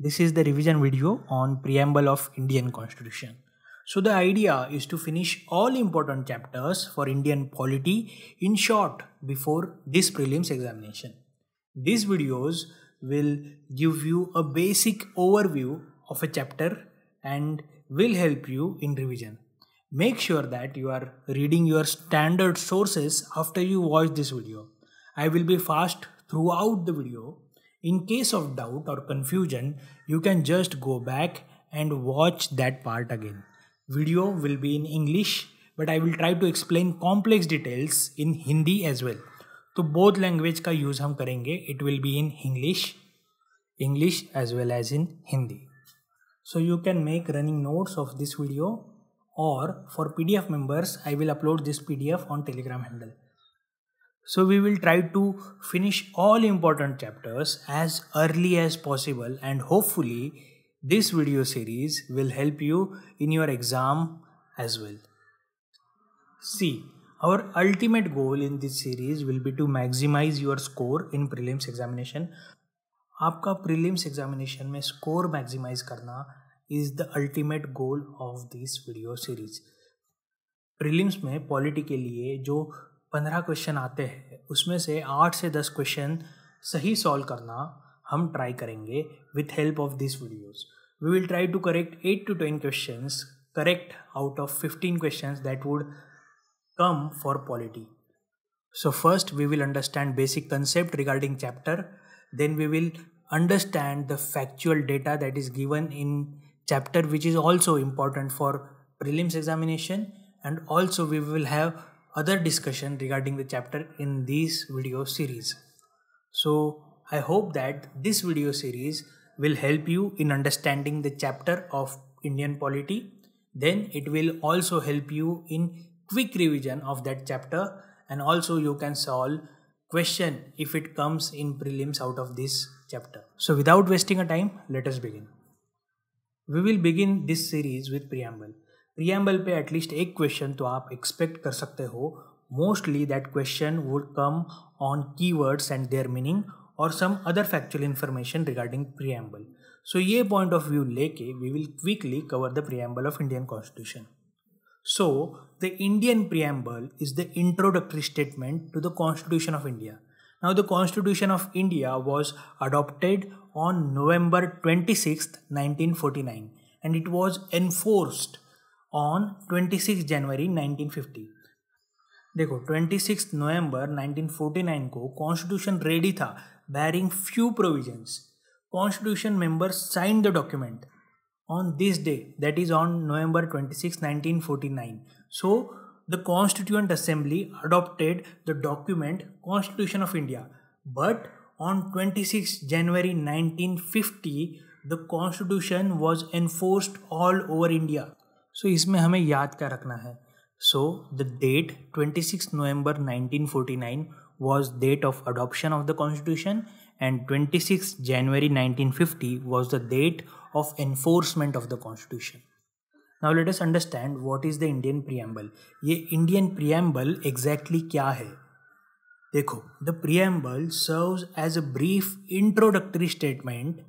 This is the revision video on preamble of Indian constitution. So the idea is to finish all important chapters for Indian polity in short before this prelims examination. These videos will give you a basic overview of a chapter and will help you in revision. Make sure that you are reading your standard sources after you watch this video. I will be fast throughout the video in case of doubt or confusion, you can just go back and watch that part again. Video will be in English, but I will try to explain complex details in Hindi as well. So both language ka use hum karenge, it will be in English, English as well as in Hindi. So you can make running notes of this video or for PDF members, I will upload this PDF on Telegram handle. So we will try to finish all important chapters as early as possible and hopefully this video series will help you in your exam as well. See, our ultimate goal in this series will be to maximize your score in prelims examination. आपका prelims examination में score maximize करना is the ultimate goal of this video series. Prelims में polity के लिए जो पंद्रह question आते हैं उसमें से आठ से दस क्वेश्चन सही सॉल्व करना हम ट्राई करेंगे with help of this videos we will try to correct eight to ten question correct out of fifteen question that would come for polity so first we will understand basic concept regarding chapter then we will understand the factual data that is given in chapter which is also important for prelims examination and also we will have other discussion regarding the chapter in this video series. So I hope that this video series will help you in understanding the chapter of Indian polity. Then it will also help you in quick revision of that chapter and also you can solve question if it comes in prelims out of this chapter. So without wasting a time, let us begin. We will begin this series with preamble. Preamble पे at least एक question तो आप expect कर सकते हो mostly that question would come on key words and their meaning और some other factual information regarding preamble so ये point of view लेके we will quickly cover the preamble of Indian constitution so the Indian preamble is the introductory statement to the constitution of India now of India was adopted on was twenty six nineteen forty nine and it was enforced on 26 January 1950 देखो 26 नवंबर 1949 को constitution ready था barring few provisions constitution member sign the document on this day that is on november 26 1949 so the constituent assembly adopted the document constitution of india but on 26 january 1950 the constitution was enforced all over india so इसमें हमें याद क्या रखना है so the date twenty six nineteen forty nine was date of adoption of the constitution and twenty six January nineteen fifty was the date of enforcement of the constitution now let us understand what is the Indian preamble ये Indian preamble exactly क्या है देखो the preamble serve as a brief introductory statement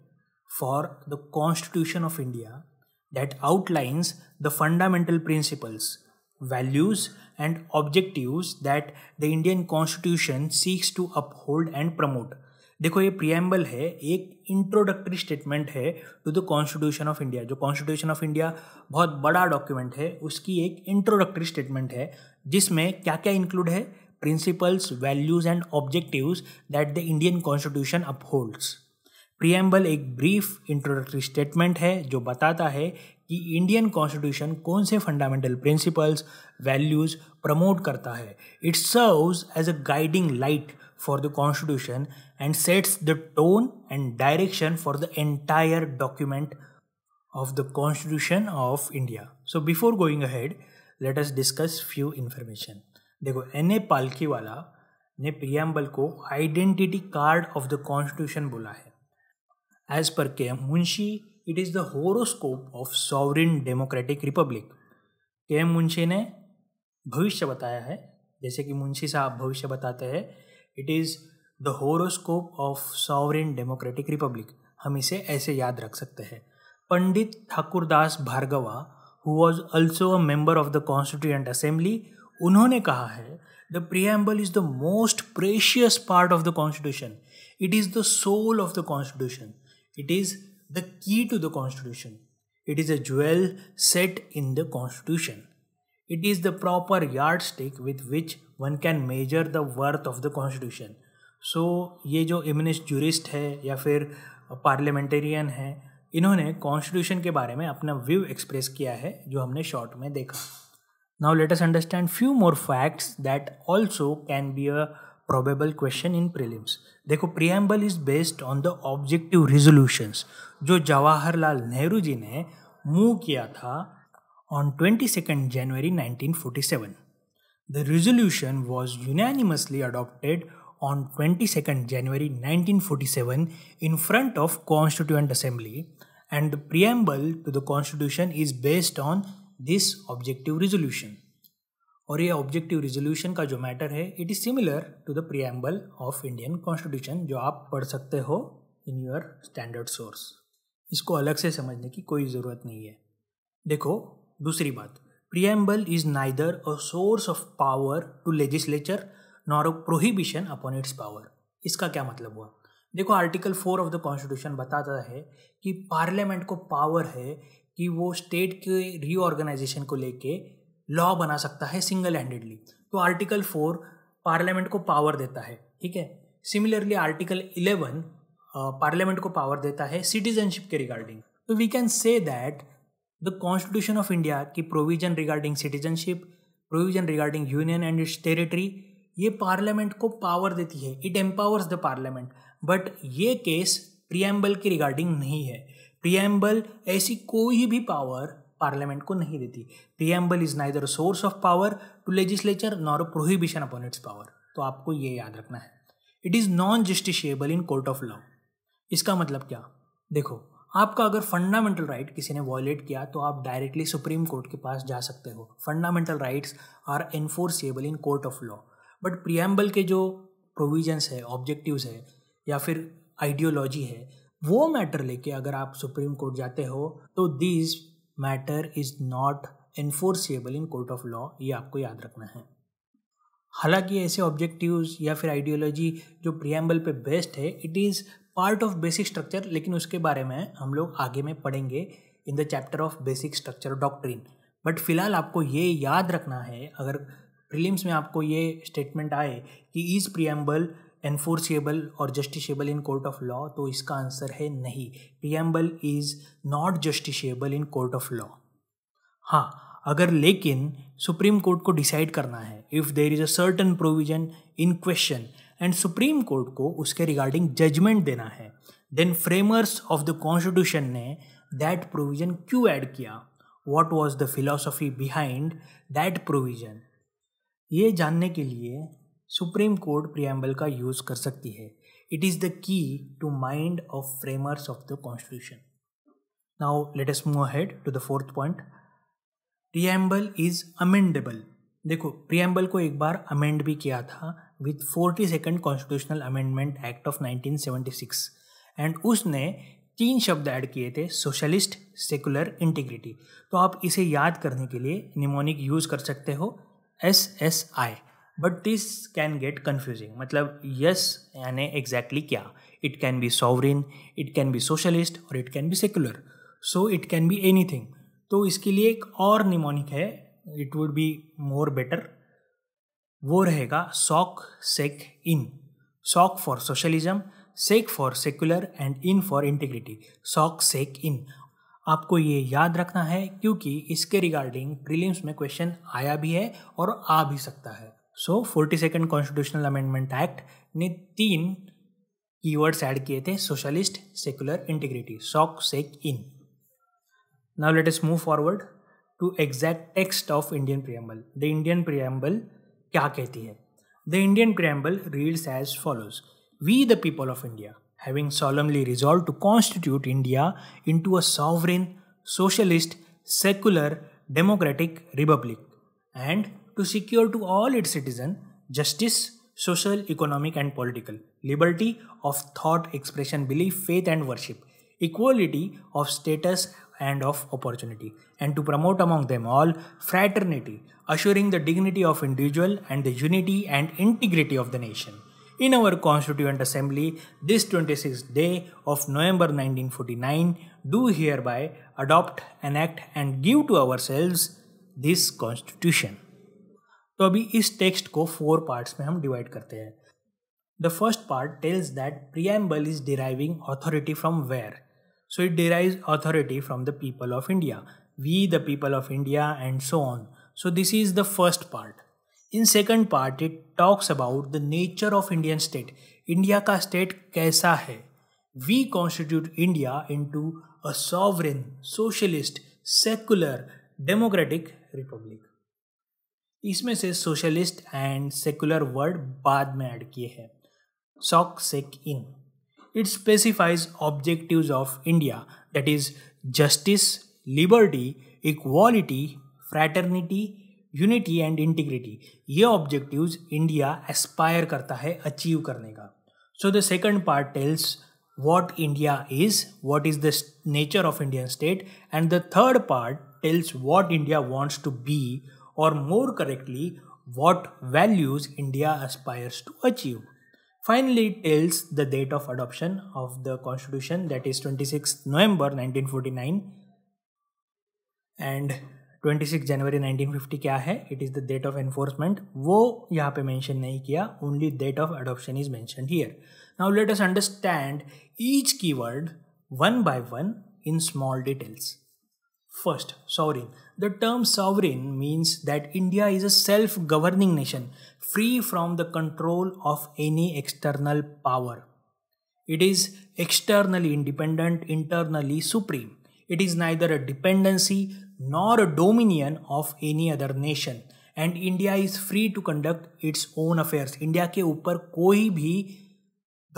for the constitution of India that outlines the fundamental principles, values, and objectives that the Indian Constitution seeks to uphold and promote. देखो ये preamble है एक introductory statement है to the constitution of India जो constitution of India बहुत बड़ा document है उसकी एक इंट्रोडक्टरी स्टेटमेंट है जिसमें क्या क्या इंक्लूड है principles values and objectives that the Indian constitution upholds preamble एक ब्रीफ इंट्रोडक्टरी स्टेटमेंट है जो बताता है कि इंडियन कॉन्स्टिट्यूशन कौन से फंडामेंटल प्रिंसिपल्स वैल्यूज प्रमोट करता है it serves as a guiding light for the constitution and sets the tone and direction for the entire document of the constitution of India so before going ahead let us discuss few information देखो N A Palkhivala ने preamble को identity card of the constitution बोला है as per K Munshi it is the horoscope of sovereign democratic republic K M Munshi ने भविष्य बताया है जैसे कि मुंशी साहब भविष्य बताते हैं it is the horoscope of sovereign democratic republic हम इसे ऐसे याद रख सकते हैं Pandit Thakurdas Bhargava who was also a member of the constituent assembly उन्होंने कहा है the preamble is the most precious part of the constitution it is the soul of the constitution It is the key to the constitution. It is a jewel set in the constitution. It is the proper yardstick with which one can measure the worth of the constitution. so, ye jo eminent jurist hai ya fir parliamentarian hai इन्होंने constitution के बारे में अपना view express किया है जो हमने short में देखा now let us understand few more facts that also can be a probable question in prelims देखो preamble is based on the objective resolutions, जो जवाहरलाल नेहरू जी ने on 22nd January 1947. The resolution was unanimously adopted on 22nd January 1947 in front of Constituent Assembly and the preamble to the constitution is based on this objective resolution. और ये objective resolution का जो matter है it is similar to the preamble of Indian constitution जो आप पढ़ सकते हो इन योर स्टैंडर्ड सोर्स इसको अलग से समझने की कोई ज़रूरत नहीं है देखो दूसरी बात preamble is neither a source of power to legislature nor a prohibition upon its power इसका क्या मतलब हुआ देखो article four of the constitution बताता है कि पार्लियामेंट को पावर है कि वो स्टेट के रीऑर्गेनाइजेशन को लेके लॉ बना सकता है सिंगल हैंडेडली तो आर्टिकल फोर पार्लियामेंट को पावर देता है ठीक है सिमिलरली आर्टिकल इलेवन पार्लियामेंट को पावर देता है सिटीजनशिप के रिगार्डिंग तो we can say that the constitution of India की provision regarding citizenship provision regarding union and its territory ये पार्लियामेंट को पावर देती है it empowers the parliament but ये केस प्रियम्बल की रिगार्डिंग नहीं है प्रियम्बल ऐसी कोई भी पावर पार्लियामेंट को नहीं देती preamble is neither source of power to legislature nor prohibition upon its power तो आपको ये याद रखना है it is non justiciable in court of law इसका मतलब क्या देखो आपका अगर फंडामेंटल राइट right किसी ने वॉयलेट किया तो आप डायरेक्टली सुप्रीम कोर्ट के पास जा सकते हो fundamental rights are enforceable in court of law but preamble के जो प्रोविजंस है ऑब्जेक्टिव्स है या फिर आइडियोलॉजी है वो मैटर लेके अगर आप सुप्रीम कोर्ट जाते हो तो these matter is not enforceable in court of law ये आपको याद रखना है हालांकि ऐसे ऑब्जेक्टिव्स या फिर आइडियोलॉजी जो प्रियम्बल पे बेस्ड है it is part of basic structure लेकिन उसके बारे में हम लोग आगे में पढ़ेंगे in the chapter of basic structure doctrine but फिलहाल आपको ये याद रखना है अगर प्रीलिम्स में आपको ये स्टेटमेंट आए कि इज़ प्रियम्बल एनफोर्सिएबल और justiciable in court of law तो इसका आंसर है नहीं preamble is not justiciable in court of law हाँ अगर लेकिन सुप्रीम कोर्ट को डिसाइड करना है if there is a certain provision in question and supreme court को उसके रिगार्डिंग जजमेंट देना है then framers of the constitution ने दैट प्रोविजन क्यों ऐड किया what was the philosophy behind that provision ये जानने के लिए सुप्रीम कोर्ट प्रियम्बल का यूज़ कर सकती है it is the key to mind of framers of the constitution now let us move ahead to the fourth point preamble is amendable देखो preamble को एक बार अमेंड भी किया था with forty second constitutional amendment act of nineteen seventy six and उसने तीन शब्द ऐड किए थे सोशलिस्ट सेकुलर इंटीग्रिटी तो आप इसे याद करने के लिए निमोनिक यूज़ कर सकते हो S S I but this can get confusing मतलब यस यानी एग्जैक्टली क्या it can be sovereign it can be socialist और it can be secular so it can be anything तो इसके लिए एक और निमोनिक है it would be more better वो रहेगा soc sec in soc for socialism sec for secular and in for integrity soc sec in आपको ये याद रखना है क्योंकि इसके रिगार्डिंग प्रीलिम्स में क्वेश्चन आया भी है और आ भी सकता है so forty second constitutional amendment act ने तीन कीवर्ड्स ऐड किए थे socialist secular integrity soc sec in now let us move forward to exact text of Indian preamble the Indian preamble क्या कहती है the Indian preamble reads as follows we the people of India solemnly resolve to constitute India into a sovereign socialist secular democratic republic and to secure to all its citizens justice, social, economic, and political, liberty of thought, expression, belief, faith, and worship, equality of status and of opportunity, and to promote among them all fraternity, assuring the dignity of individual and the unity and integrity of the nation. In our Constituent Assembly, this 26th day of November 1949, do hereby adopt, enact, and give to ourselves this Constitution. तो अभी इस text को four parts में हम divide करते हैं the first part tells that preamble is deriving authority from where so it derive authority from the people of India we the people of India and so on so this is the first part in second part it talks about the nature of Indian state India का state कैसा है we constitute India into a sovereign socialist secular democratic republic इसमें से socialist and secular word बाद में add किए हैं soc sec in it specifies objectives of India that is justice liberty equality fraternity unity and integrity ये objectives India aspire करता है achieve करने का so the second part tells what India is what is the nature of Indian state and the third part tells what India wants to be or more correctly what values india aspires to achieve finally it tells the date of adoption of the constitution that is 26 november 1949 and 26 january 1950 kya hai it is the date of enforcement wo yahan pe mentioned nahi kiya only date of adoption is mentioned here now let us understand each keyword one by one in small details First, sovereign. The term sovereign means that India is a self governing nation, free from the control of any external power. It is externally independent, internally supreme. It is neither a dependency nor a dominion of any other nation. and India is free to conduct its own affairs. India के ऊपर कोई भी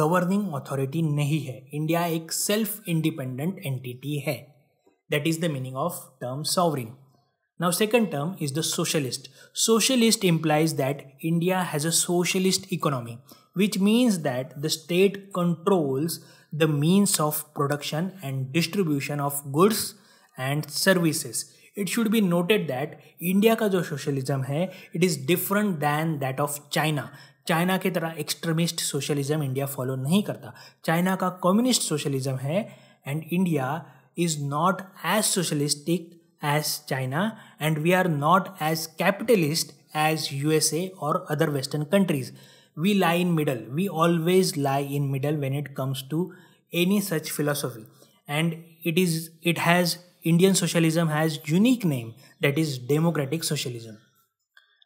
governing authority नहीं है India एक self-independent entity है that is the meaning of term sovereign. Now second term is the socialist. Socialist implies that India has a socialist economy which means that the state controls the means of production and distribution of goods and services. It should be noted that India का जो socialism है it is different than that of China. China China की तरह extremist socialism India follow नहीं करता China का communist socialism है and is not as socialistic as China and we are not as capitalist as USA or other Western countries. We lie in middle. We always lie in middle when it comes to any such philosophy. And it is it has Indian socialism has unique name that is democratic socialism.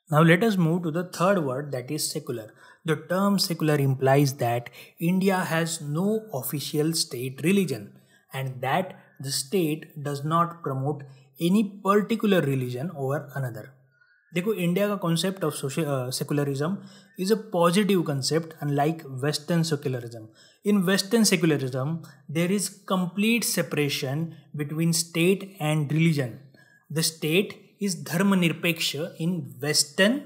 Now let us move to the third word that is secular. The term secular implies that India has no official state religion and that the state does not promote any particular religion over another देखो India का concept of secularism is a positive concept unlike western secularism in western secularism there is complete separation between state and religion the state is धर्मनिरपेक्ष in western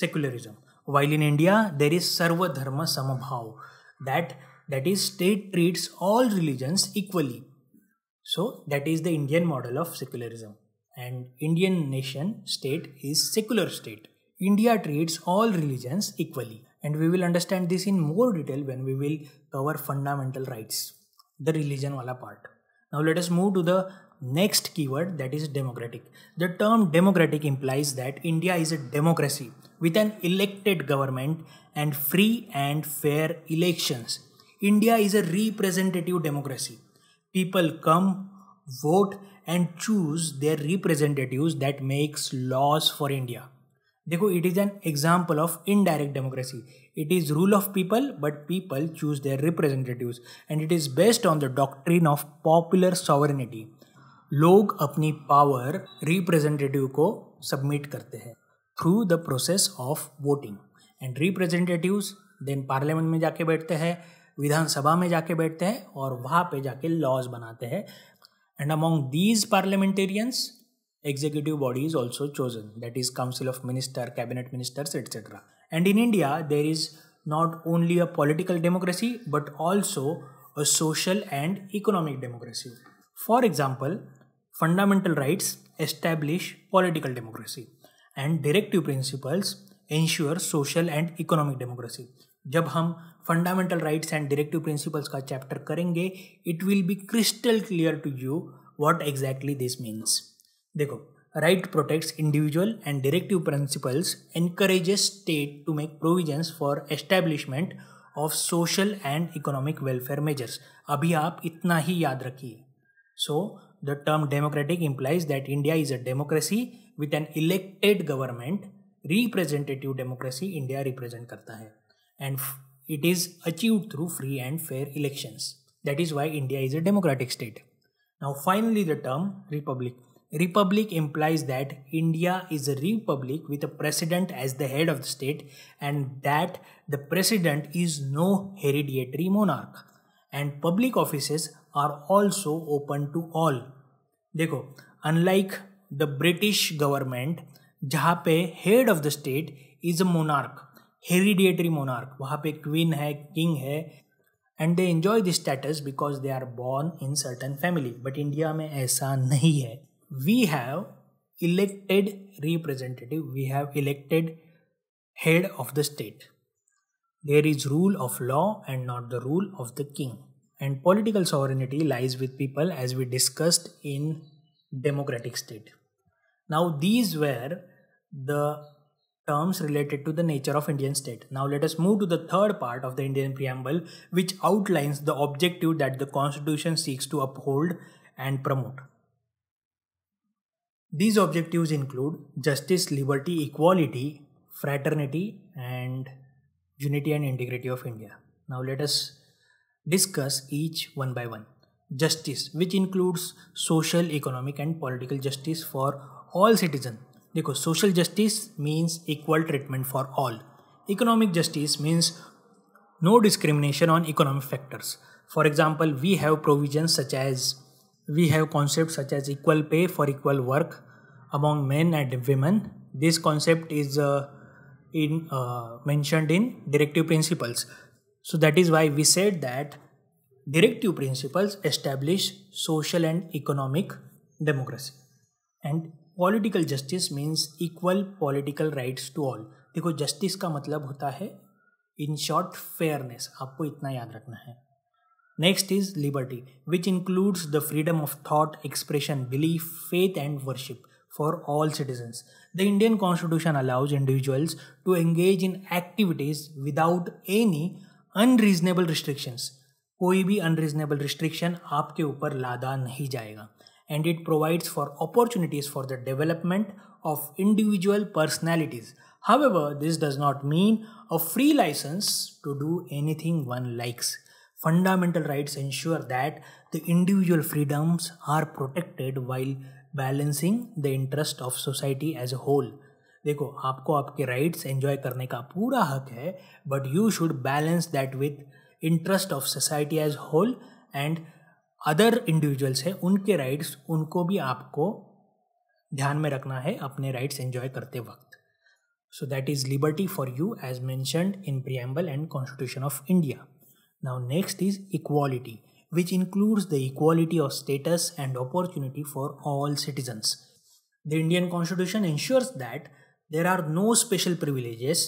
secularism while in india there is sarva dharma samabhav that that is state treats all religions equally so that is the Indian model of secularism. And Indian nation state is secular state. India treats all religions equally. And we will understand this in more detail when we will cover fundamental rights, the religion wala part. Now let us move to the next keyword that is democratic. The term democratic implies that India is a democracy with an elected government and free and fair elections. India is a representative democracy people come vote and choose their representative that makes laws for India देखो it is an example of indirect democracy it is rule of people but people choose their representative and it is based on the doctrine of popular sovereignty लोग अपनी power representative को submit करते हैं through the process of voting and representative then parliament में जाके बैठते हैं विधानसभा में जाके बैठते हैं और वहाँ पे जाके लॉज बनाते हैं and among these parliamentarians executive body is also chosen that is council of minister cabinet ministers etcetera and in India there is not only a political democracy but also a social and economic democracy for example fundamental rights establish political democracy and directive principles ensure social and economic democracy जब हम fundamental rights and directive principles का chapter करेंगे it will be crystal clear to you what exactly this means देखो right protects individual and directive principles encourages state to make provisions for establishment of social and economic welfare measures अभी आप इतना ही याद रखिए so the term democratic implies that India is a democracy with an elected government representative democracy India represent करता है and it is achieved through free and fair elections. That is why India is a democratic state. Now, finally, the term republic. Republic implies that India is a republic with a president as the head of the state and that the president is no hereditary monarch. And public offices are also open to all. देखो unlike the British government, जहाँ पे head of the state is a monarch. Hereditary monarch वहाँ पे queen है king है and they enjoy this status because they are born in certain family but India में ऐसा नहीं है we have elected representative we have elected head of the state there is rule of law and not the rule of the king and political sovereignty lies with people as we discussed in democratic state now these were the terms related to the nature of Indian state. Now let us move to the third part of the Indian preamble which outlines the objective that the constitution seeks to uphold and promote. These objectives include justice, liberty, equality, fraternity and unity and integrity of India. Now let us discuss each one by one. Justice which includes social, economic and political justice for all citizens देखो social justice means equal treatment for all. Economic justice means no discrimination on economic factors. For example, we have provisions such as we have concepts such as equal pay for equal work among men and women. This concept is uh, uh, mentioned in directive principles. So that is why we said that directive principles establish social and economic democracy. And political justice means equal political rights to all देखो justice का मतलब होता है in short fairness आपको इतना याद रखना है next is liberty which includes the freedom of thought expression belief faith and worship for all citizens the Indian constitution allows individuals to engage in activities without any unreasonable restrictions कोई भी unreasonable restriction आपके ऊपर लादा नहीं जाएगा and it provides for opportunities for the development of individual personalities. However, this does not mean a free license to do anything one likes. Fundamental rights ensure that the individual freedoms are protected while balancing the interest of society as a whole. देखो आपको आपके rights enjoy करने का पूरा हक है but you should balance that with interest of society as whole and other individuals हैं उनके राइट्स उनको भी आपको ध्यान में रखना है अपने राइट्स एंजॉय करते वक्त so that is liberty for you as mentioned in preamble and constitution of India now next is equality which includes the equality of status and opportunity for all citizens the Indian constitution ensures that there are no special privileges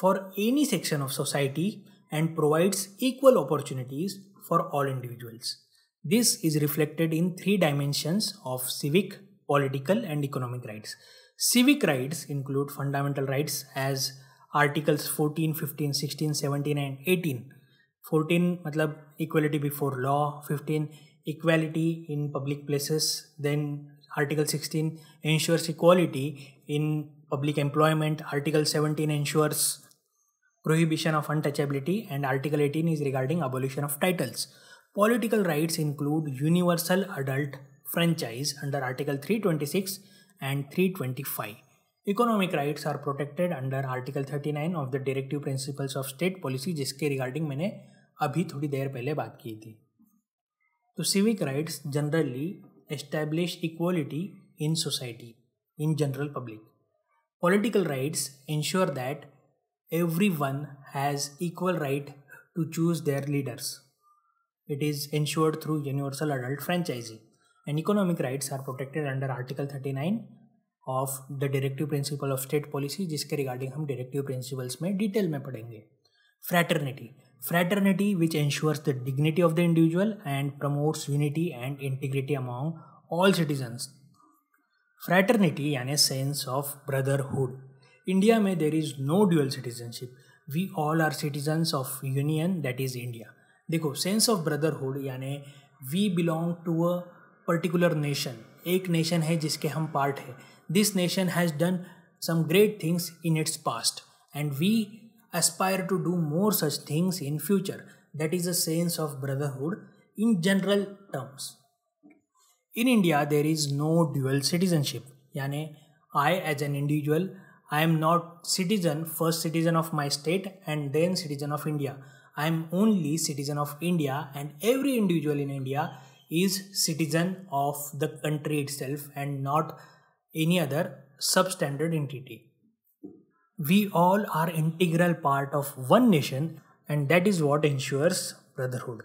for any section of society and provides equal opportunities for all individuals This is reflected in three dimensions of civic, political and economic rights. Civic rights include fundamental rights as articles 14, 15, 16, 17 and 18. 14 matlab, equality before law, 15 equality in public places, then article 16 ensures equality in public employment, article 17 ensures prohibition of untouchability and article 18 is regarding abolition of titles. Political rights include universal adult franchise under Article 326 and 325. Economic rights are protected under Article 39 of the Directive Principles of State Policy, जिसके regarding मैंने अभी थोड़ी देर पहले बात की थी. civic rights generally establish equality in society, in general public. Political rights ensure that everyone has equal right to choose their leaders. It is ensured through universal adult franchise, And economic rights are protected under Article 39 of the Directive Principle of State Policy, which regarding hum directive principles mein detail mein padenge. Fraternity. Fraternity, which ensures the dignity of the individual and promotes unity and integrity among all citizens. Fraternity and a sense of brotherhood. India mein there is no dual citizenship. We all are citizens of union that is India. देखो sense of brotherhood यानी we belong to a particular nation एक nation है जिसके हम part है this nation has done some great things in its past and we aspire to do more such things in future that is a sense of brotherhood in general terms in India there is no dual citizenship यानी I as an individual I am not citizen first citizen of my state and then citizen of India I am only citizen of India and every individual in India is citizen of the country itself and not any other substandard entity. We all are integral part of one nation and that is what ensures brotherhood.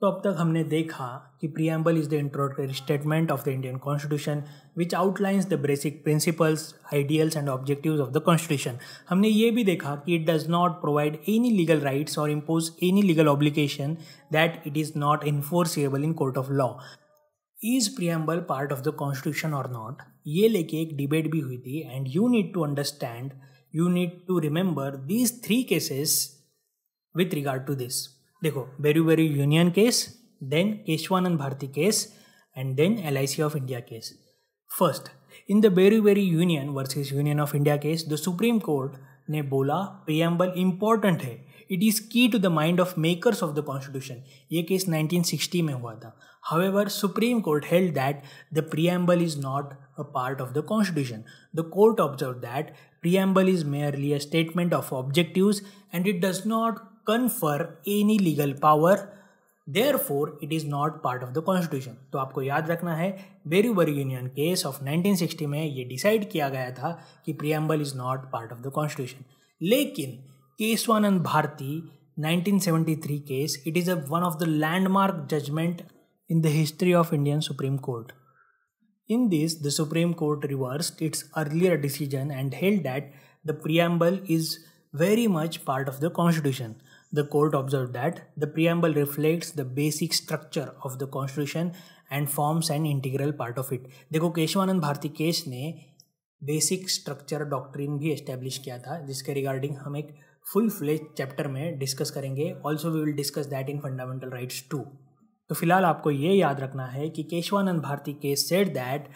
तो अब तक हमने देखा कि preamble is the introductory statement of the Indian constitution which outlines the basic principles ideals and objective of the constitution हमने ये भी देखा कि it does not provide any legal rights और impose any legal obligation that it is not enforceable in court of law is preamble part of the constitution और not ये लेके एक डिबेट भी हुई थी and you need to understand you need to remember these three cases with regard to this देखो Berubari union case then Kesavananda Bharati case and then L of India case first in the Berubari union versus union of India case the supreme court ने बोला preamble important है it is key to the mind of makers of the constitution ये case 1960 में हुआ था however supreme court held that the preamble is not a part of the constitution the court observe that preamble is merely a statement of objective and it does not confer any legal power therefore it is not part of the constitution तो आपको याद रखना है Berubari union case of nineteen sixty में ये decide किया गया था कि preamble is not part of the constitution लेकिन Kesavananda Bharati nineteen seventy three case it is a one of the landmark judgment in the history of Indian supreme court in this the supreme court reverse its earlier decision and held that the preamble is very much part of the constitution the court observed that the preamble reflects the basic structure of the constitution and forms an integral part of it देखो Kesavananda Bharati case ने basic structure doctrine भी establish किया था जिसके regarding हम एक full fledge chapter में discuss करेंगे also we will discuss that in fundamental rights too तो फिलहाल आपको ये याद रखना है कि Kesavananda Bharati case said that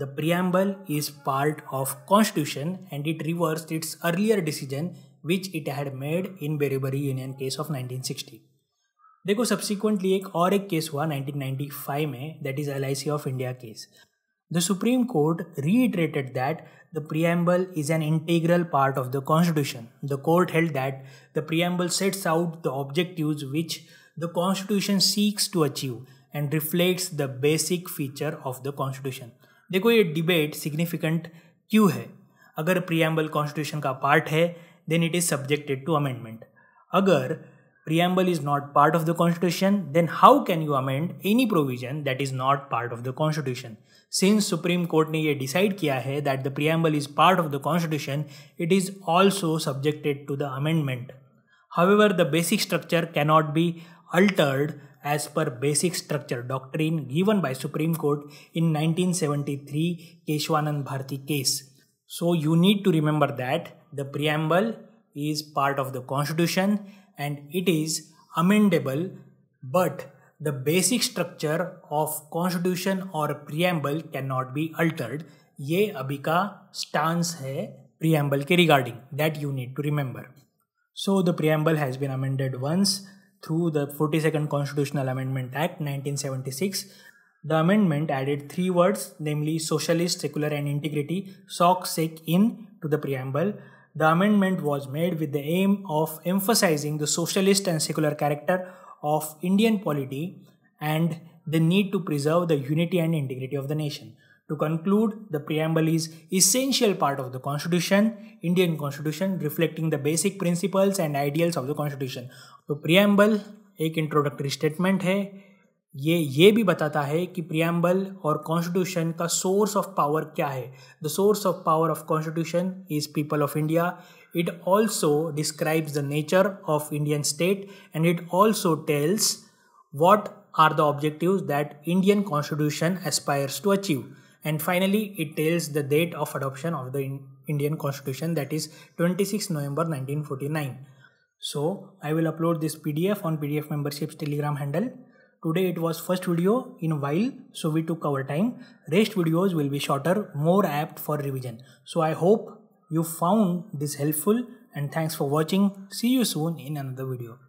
the preamble is part of constitution and it reversed its earlier decision which it had made in Berubari union case of nineteen sixty देखो subsequently एक और एक केस हुआ नाइनटीन नाइनटी फाइव में that is L I C of India case the supreme Court reiterated that the preamble is an integral part of the constitution the court held that the preamble sets out the objective which the constitution seeks to achieve and reflects the basic feature of the constitution देखो ये debate significant क्यों है अगर preamble constitution का part है then it is subjected to amendment. Agar preamble is not part of the constitution, then how can you amend any provision that is not part of the constitution? Since Supreme Court ने ये decide किया that the preamble is part of the constitution, it is also subjected to the amendment. However, the basic structure cannot be altered as per basic structure doctrine given by Supreme Court in 1973 Keshwanand Bharti case. So you need to remember that the preamble is part of the constitution and it is amendable but the basic structure of constitution or preamble cannot be altered ये अभी का stance है preamble के regarding that you need to remember so the preamble has been amended once through the 42nd constitutional amendment act 1976 the amendment added three words, namely socialist, secular, and integrity, SOC, SEC, IN, to the preamble. The amendment was made with the aim of emphasizing the socialist and secular character of Indian polity and the need to preserve the unity and integrity of the nation. To conclude, the preamble is essential part of the constitution, Indian constitution reflecting the basic principles and ideals of the constitution. तो preamble a introductory statement है ये ये भी बताता है कि preamble और constitution का सोर्स ऑफ पावर क्या है the source of power of constitution is people of India it also describes the nature of Indian state and it also tells what are the objective that Indian constitution aspires to achieve and finally it tells the date of adoption of the Indian constitution that is twenty six November nineteen forty nine so I will upload this P D F on P D F memberships Telegram handle Today it was first video in a while so we took our time. Rest videos will be shorter, more apt for revision. So I hope you found this helpful and thanks for watching. See you soon in another video.